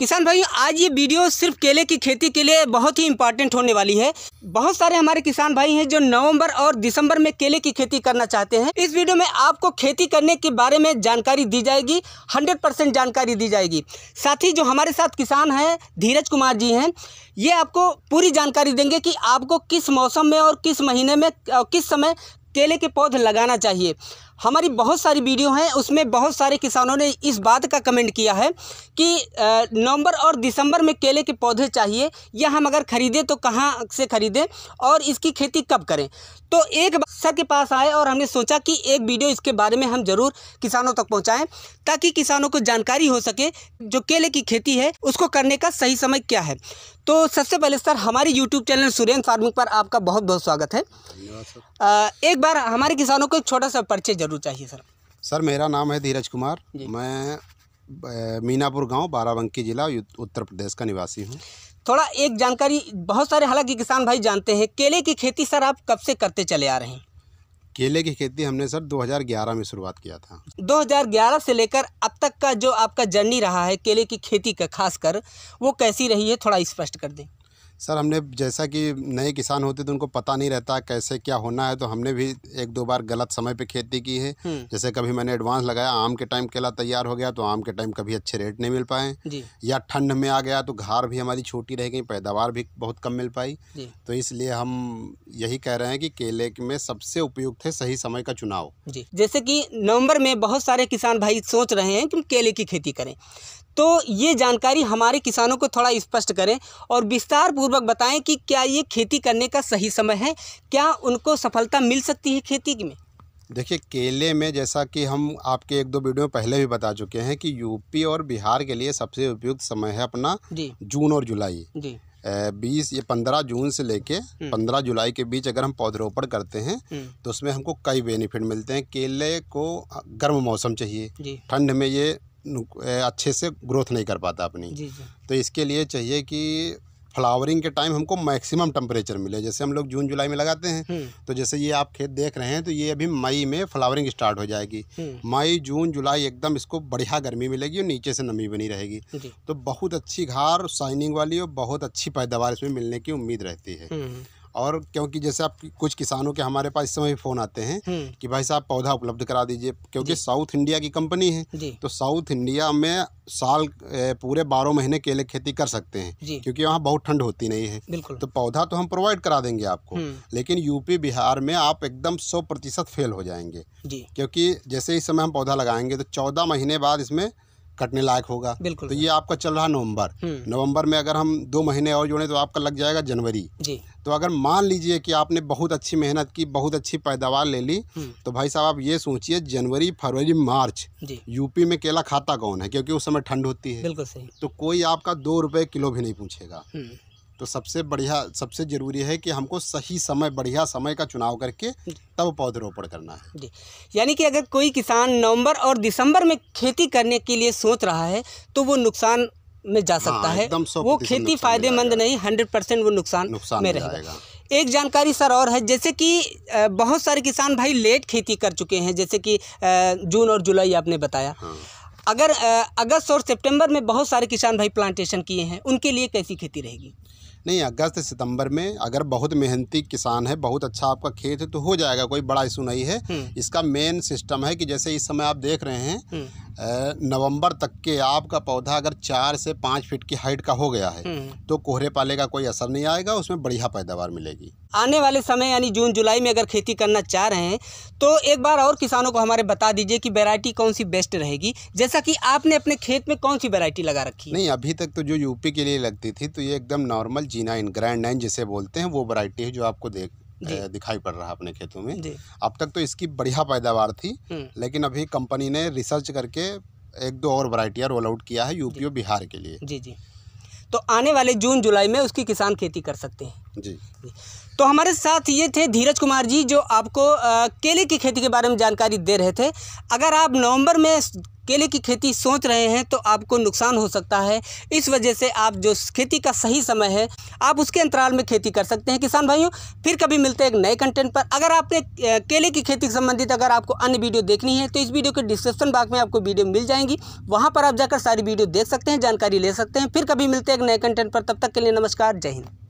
किसान भाई आज ये वीडियो सिर्फ केले की खेती के लिए बहुत ही इम्पोर्टेंट होने वाली है बहुत सारे हमारे किसान भाई हैं जो नवंबर और दिसंबर में केले की खेती करना चाहते हैं इस वीडियो में आपको खेती करने के बारे में जानकारी दी जाएगी 100 परसेंट जानकारी दी जाएगी साथ ही जो हमारे साथ किसान हैं धीरज कुमार जी हैं ये आपको पूरी जानकारी देंगे कि आपको किस मौसम में और किस महीने में किस समय केले के पौधे लगाना चाहिए हमारी बहुत सारी वीडियो हैं उसमें बहुत सारे किसानों ने इस बात का कमेंट किया है कि नवंबर और दिसंबर में केले के पौधे चाहिए या हम अगर ख़रीदें तो कहाँ से ख़रीदें और इसकी खेती कब करें तो एक सर के पास आए और हमने सोचा कि एक वीडियो इसके बारे में हम ज़रूर किसानों तक पहुँचाएँ ताकि किसानों को जानकारी हो सके जो केले की खेती है उसको करने का सही समय क्या है तो सबसे पहले सर हमारे यूट्यूब चैनल सुरेंद्र फार्मिंग पर आपका बहुत बहुत स्वागत है एक बार हमारे किसानों को एक छोटा सा परिचय जरूर ज़रूर चाहिए सर सर मेरा नाम है धीरज कुमार मैं मीनापुर गांव बाराबंकी जिला उत्तर प्रदेश का निवासी हूँ थोड़ा एक जानकारी बहुत सारे हालांकि किसान भाई जानते हैं केले की खेती सर आप कब से करते चले आ रहे हैं केले की खेती हमने सर 2011 में शुरुआत किया था 2011 से लेकर अब तक का जो आपका जर्नी रहा है केले की खेती का खासकर वो कैसी रही है थोड़ा स्पष्ट कर दें सर हमने जैसा कि नए किसान होते तो उनको पता नहीं रहता कैसे क्या होना है तो हमने भी एक दो बार गलत समय पे खेती की है जैसे कभी मैंने एडवांस लगाया आम के टाइम केला तैयार हो गया तो आम के टाइम कभी अच्छे रेट नहीं मिल पाए या ठंड में आ गया तो घार भी हमारी छोटी रह गई पैदावार भी बहुत कम मिल पाई तो इसलिए हम यही कह रहे हैं कि केले में सबसे उपयुक्त है सही समय का चुनाव जी जैसे कि नवम्बर में बहुत सारे किसान भाई सोच रहे हैं कि केले की खेती करें तो ये जानकारी हमारे किसानों को थोड़ा स्पष्ट करें और विस्तार पूर्वक बताएं कि क्या ये खेती करने का सही समय है क्या उनको सफलता मिल सकती है खेती में देखिए केले में जैसा कि हम आपके एक दो वीडियो में पहले भी बता चुके हैं कि यूपी और बिहार के लिए सबसे उपयुक्त समय है अपना जून और जुलाई जी बीस या पंद्रह जून से लेके हम्म। पंद्रह जुलाई के बीच अगर हम पौधरोपण करते हैं हम्म। तो उसमें हमको कई बेनिफिट मिलते हैं केले को गर्म मौसम चाहिए ठंड में ये अच्छे से ग्रोथ नहीं कर पाता अपनी जी जी। तो इसके लिए चाहिए कि फ्लावरिंग के टाइम हमको मैक्सिमम टेम्परेचर मिले जैसे हम लोग जून जुलाई में लगाते हैं हम्म। तो जैसे ये आप खेत देख रहे हैं तो ये अभी मई में फ्लावरिंग स्टार्ट हो जाएगी हम्म। मई जून जुलाई एकदम इसको बढ़िया गर्मी मिलेगी और नीचे से नमी बनी रहेगी तो बहुत अच्छी घार शाइनिंग वाली और बहुत अच्छी पैदावार इसमें मिलने की उम्मीद रहती है हम्म। और क्योंकि जैसे आप कुछ किसानों के हमारे पास इस समय फ़ोन आते हैं हम्म। कि भाई साहब पौधा उपलब्ध करा दीजिए क्योंकि साउथ इंडिया की कंपनी है तो साउथ इंडिया में साल पूरे बारह महीने केले खेती कर सकते हैं क्योंकि वहाँ बहुत ठंड होती नहीं है तो पौधा तो हम प्रोवाइड करा देंगे आपको हम्म। लेकिन यूपी बिहार में आप एकदम सौ प्रतिशत फेल हो जाएंगे क्योंकि जैसे इस समय हम पौधा लगाएंगे तो चौदह महीने बाद इसमें कटने लायक होगा बिल्कुल तो ये आपका चल रहा नवंबर हम्म। नवंबर में अगर हम दो महीने और जोड़े तो आपका लग जाएगा जनवरी जी तो अगर मान लीजिए कि आपने बहुत अच्छी मेहनत की बहुत अच्छी पैदावार ले ली हम्म। तो भाई साहब आप ये सोचिए जनवरी फरवरी मार्च यूपी में केला खाता कौन है क्योंकि उस समय ठंड होती है बिल्कुल सही तो कोई आपका दो रुपए किलो भी नहीं पूछेगा हम्म। तो सबसे बढ़िया सबसे ज़रूरी है कि हमको सही समय बढ़िया समय का चुनाव करके तब पौधरोपण करना है जी यानी कि अगर कोई किसान नवंबर और दिसंबर में खेती करने के लिए सोच रहा है तो वो नुकसान में जा सकता हाँ, है वो खेती फायदेमंद नहीं हंड्रेड परसेंट वो नुकसान, नुकसान में रहेगा एक जानकारी सर और है जैसे कि बहुत सारे किसान भाई लेट खेती कर चुके हैं जैसे कि जून और जुलाई आपने बताया हाँ। अगर अगस्त और सितंबर में बहुत सारे किसान भाई प्लांटेशन किए हैं उनके लिए कैसी खेती रहेगी नहीं अगस्त सितंबर में अगर बहुत मेहनती किसान है बहुत अच्छा आपका खेत है तो हो जाएगा कोई बड़ा इशू नहीं है हम्म। इसका मेन सिस्टम है कि जैसे इस समय आप देख रहे हैं हम्म। नवंबर तक के आपका पौधा अगर चार से पाँच फीट की हाइट का हो गया है हम्म। तो कोहरे पाले का कोई असर नहीं आएगा उसमें बढ़िया पैदावार मिलेगी आने वाले समय यानी जून जुलाई में अगर खेती करना चाह रहे हैं तो एक बार और किसानों को हमारे बता दीजिए कि वैरायटी कौन सी बेस्ट रहेगी जैसा कि आपने अपने खेत में कौन सी वैरायटी लगा रखी नहीं अभी तक तो जो यूपी के लिए लगती थी तो ये एकदम नॉर्मल जीना इन ग्रैंड नाइन जिसे बोलते हैं वो वैरायटी है जो आपको देख दिखाई पड़ रहा है अपने खेतों में अब तक तो इसकी बढ़िया पैदावार थी हम्म। लेकिन अभी कंपनी ने रिसर्च करके एक दो और वरायटियाँ रोल आउट किया है यूपी और बिहार के लिए जी जी तो आने वाले जून जुलाई में उसकी किसान खेती कर सकते हैं जी तो हमारे साथ ये थे धीरज कुमार जी जो आपको केले की खेती के बारे में जानकारी दे रहे थे अगर आप नवंबर में केले की खेती सोच रहे हैं तो आपको नुकसान हो सकता है इस वजह से आप जो खेती का सही समय है आप उसके अंतराल में खेती कर सकते हैं किसान भाइयों फिर कभी मिलते हैं एक नए कंटेंट पर अगर आपने केले की खेती संबंधित अगर आपको अन्य वीडियो देखनी है तो इस वीडियो के डिस्क्रिप्शन बॉक्स में आपको वीडियो मिल जाएंगी वहाँ पर आप जाकर सारी वीडियो देख सकते हैं जानकारी ले सकते हैं फिर कभी मिलते हैं एक नए कंटेंट पर तब तक के लिए नमस्कार जय हिंद